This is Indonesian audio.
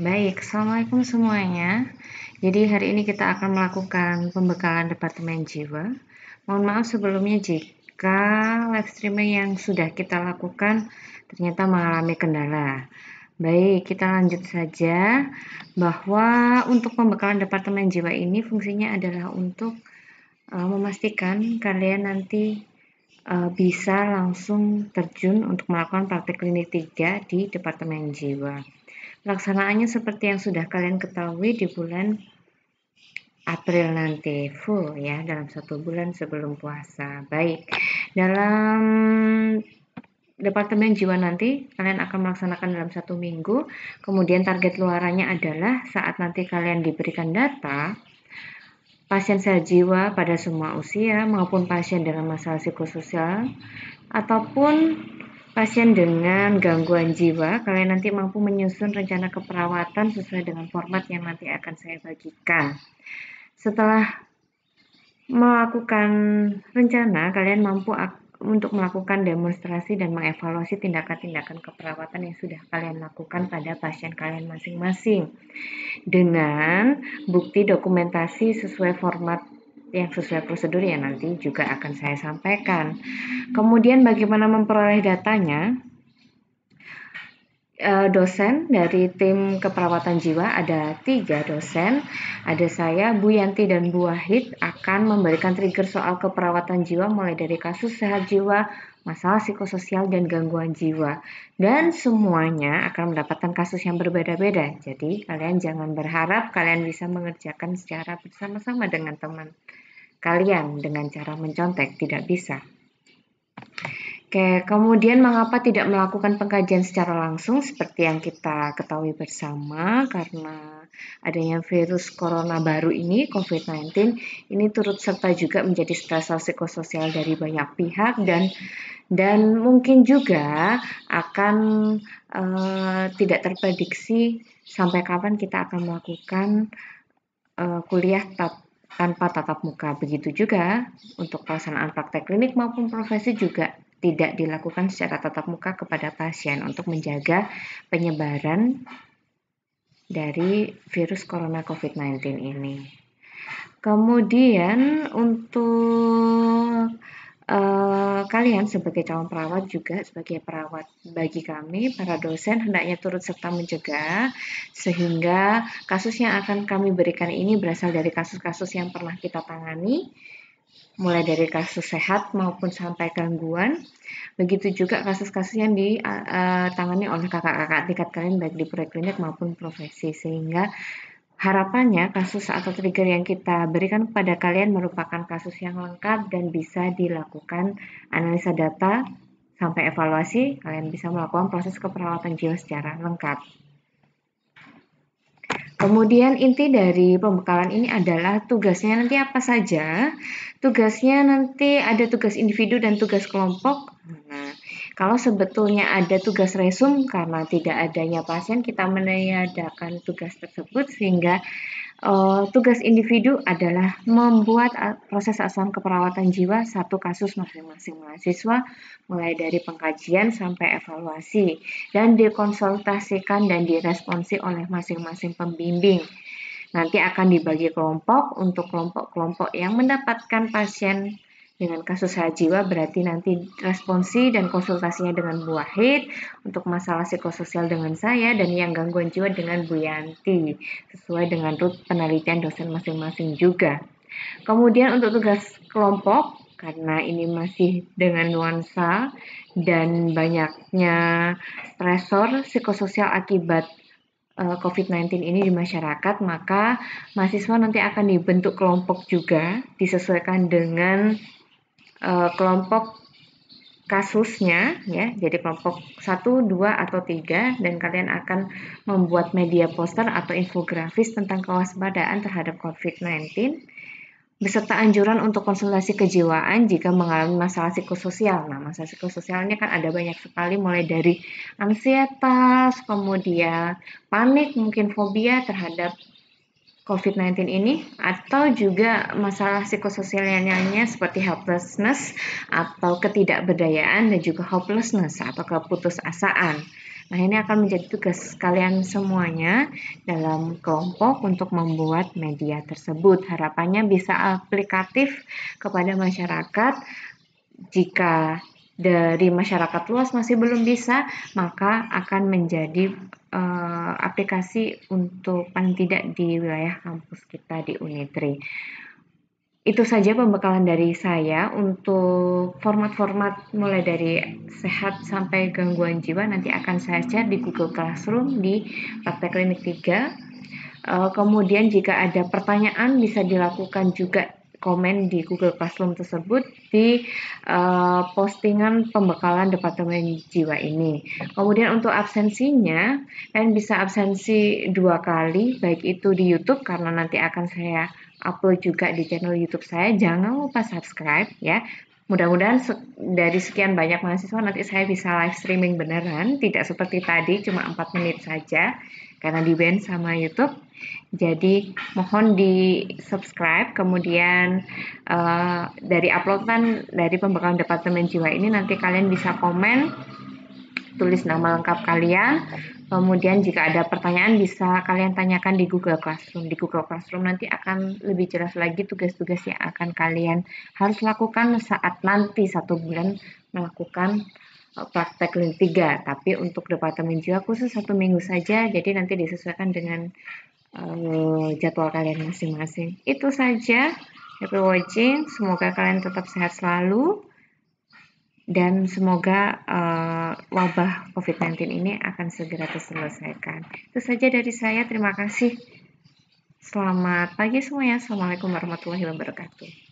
Baik, Assalamualaikum semuanya. Jadi hari ini kita akan melakukan pembekalan Departemen Jiwa. Mohon maaf sebelumnya jika live streaming yang sudah kita lakukan ternyata mengalami kendala. Baik, kita lanjut saja bahwa untuk pembekalan Departemen Jiwa ini fungsinya adalah untuk uh, memastikan kalian nanti uh, bisa langsung terjun untuk melakukan praktik klinik 3 di Departemen Jiwa. Laksanaannya seperti yang sudah kalian ketahui di bulan April nanti full ya dalam satu bulan sebelum puasa. Baik, dalam Departemen Jiwa nanti kalian akan melaksanakan dalam satu minggu. Kemudian target luarannya adalah saat nanti kalian diberikan data pasien sel jiwa pada semua usia maupun pasien dalam masalah psikososial ataupun pasien dengan gangguan jiwa, kalian nanti mampu menyusun rencana keperawatan sesuai dengan format yang nanti akan saya bagikan. Setelah melakukan rencana, kalian mampu untuk melakukan demonstrasi dan mengevaluasi tindakan-tindakan keperawatan yang sudah kalian lakukan pada pasien kalian masing-masing dengan bukti dokumentasi sesuai format yang sesuai prosedur ya nanti juga akan saya sampaikan. Kemudian bagaimana memperoleh datanya? Eh, dosen dari tim keperawatan jiwa ada tiga dosen, ada saya, Bu Yanti dan Bu Wahid akan memberikan trigger soal keperawatan jiwa mulai dari kasus sehat jiwa, masalah psikososial dan gangguan jiwa. Dan semuanya akan mendapatkan kasus yang berbeda-beda. Jadi kalian jangan berharap kalian bisa mengerjakan secara bersama-sama dengan teman kalian dengan cara mencontek, tidak bisa. Oke, kemudian mengapa tidak melakukan pengkajian secara langsung seperti yang kita ketahui bersama karena adanya virus corona baru ini COVID-19 ini turut serta juga menjadi stres psikososial dari banyak pihak dan dan mungkin juga akan uh, tidak terprediksi sampai kapan kita akan melakukan uh, kuliah tat tanpa tatap muka. Begitu juga untuk pelaksanaan praktek klinik maupun profesi juga tidak dilakukan secara tatap muka kepada pasien untuk menjaga penyebaran dari virus corona COVID-19 ini. Kemudian untuk Uh, kalian sebagai calon perawat juga sebagai perawat bagi kami para dosen hendaknya turut serta mencegah sehingga kasus yang akan kami berikan ini berasal dari kasus-kasus yang pernah kita tangani mulai dari kasus sehat maupun sampai gangguan. Begitu juga kasus-kasus yang ditangani eh, eh, oleh kakak-kakak tingkat kalian baik di proyek maupun profesi sehingga harapannya kasus atau trigger yang kita berikan kepada kalian merupakan kasus yang lengkap dan bisa dilakukan analisa data sampai evaluasi. Kalian bisa melakukan proses keperawatan jiwa secara lengkap. Kemudian inti dari pembekalan ini adalah tugasnya nanti apa saja. Tugasnya nanti ada tugas individu dan tugas kelompok. Nah, kalau sebetulnya ada tugas resum karena tidak adanya pasien kita meniadakan tugas tersebut sehingga Uh, tugas individu adalah membuat proses asuhan keperawatan jiwa satu kasus masing-masing mahasiswa mulai dari pengkajian sampai evaluasi dan dikonsultasikan dan diresponsi oleh masing-masing pembimbing. Nanti akan dibagi kelompok untuk kelompok-kelompok yang mendapatkan pasien dengan kasus sehat jiwa berarti nanti responsi dan konsultasinya dengan Bu Wahid, untuk masalah psikososial dengan saya, dan yang gangguan jiwa dengan Bu Yanti, sesuai dengan rut penelitian dosen masing-masing juga. Kemudian untuk tugas kelompok, karena ini masih dengan nuansa dan banyaknya stresor psikososial akibat e, COVID-19 ini di masyarakat, maka mahasiswa nanti akan dibentuk kelompok juga disesuaikan dengan Eh, kelompok kasusnya ya jadi kelompok 1, 2 atau 3 dan kalian akan membuat media poster atau infografis tentang kewaspadaan terhadap COVID-19 beserta anjuran untuk konsultasi kejiwaan jika mengalami masalah psikososial. Nah, masalah psikososialnya kan ada banyak sekali mulai dari ansietas, kemudian panik, mungkin fobia terhadap COVID-19 ini atau juga masalah psikososialnya seperti helplessness atau ketidakberdayaan dan juga hopelessness atau keputusasaan. Nah, ini akan menjadi tugas kalian semuanya dalam kelompok untuk membuat media tersebut. Harapannya bisa aplikatif kepada masyarakat jika dari masyarakat luas masih belum bisa, maka akan menjadi uh, aplikasi untuk paling tidak di wilayah kampus kita di Unitri. Itu saja pembekalan dari saya untuk format-format mulai dari sehat sampai gangguan jiwa nanti akan saya share di Google Classroom di Praktek Klinik 3. Eh, kemudian jika ada pertanyaan bisa dilakukan juga komen di Google Classroom tersebut di uh, postingan pembekalan Departemen Jiwa ini. Kemudian untuk absensinya, kalian bisa absensi dua kali, baik itu di YouTube karena nanti akan saya upload juga di channel YouTube saya. Jangan lupa subscribe ya. Mudah-mudahan dari sekian banyak mahasiswa nanti saya bisa live streaming beneran, tidak seperti tadi cuma 4 menit saja karena di band sama YouTube. Jadi mohon di subscribe, kemudian uh, dari uploadan dari pembekalan Departemen Jiwa ini nanti kalian bisa komen tulis nama lengkap kalian. Kemudian jika ada pertanyaan bisa kalian tanyakan di Google Classroom. Di Google Classroom nanti akan lebih jelas lagi tugas-tugas yang akan kalian harus lakukan saat nanti satu bulan melakukan eh, praktek link 3. Tapi untuk Departemen Jiwa khusus satu minggu saja, jadi nanti disesuaikan dengan uh, jadwal kalian masing-masing. Itu saja. Happy watching. Semoga kalian tetap sehat selalu dan semoga uh, wabah COVID-19 ini akan segera terselesaikan. Itu saja dari saya. Terima kasih. Selamat pagi semuanya. Assalamualaikum warahmatullahi wabarakatuh.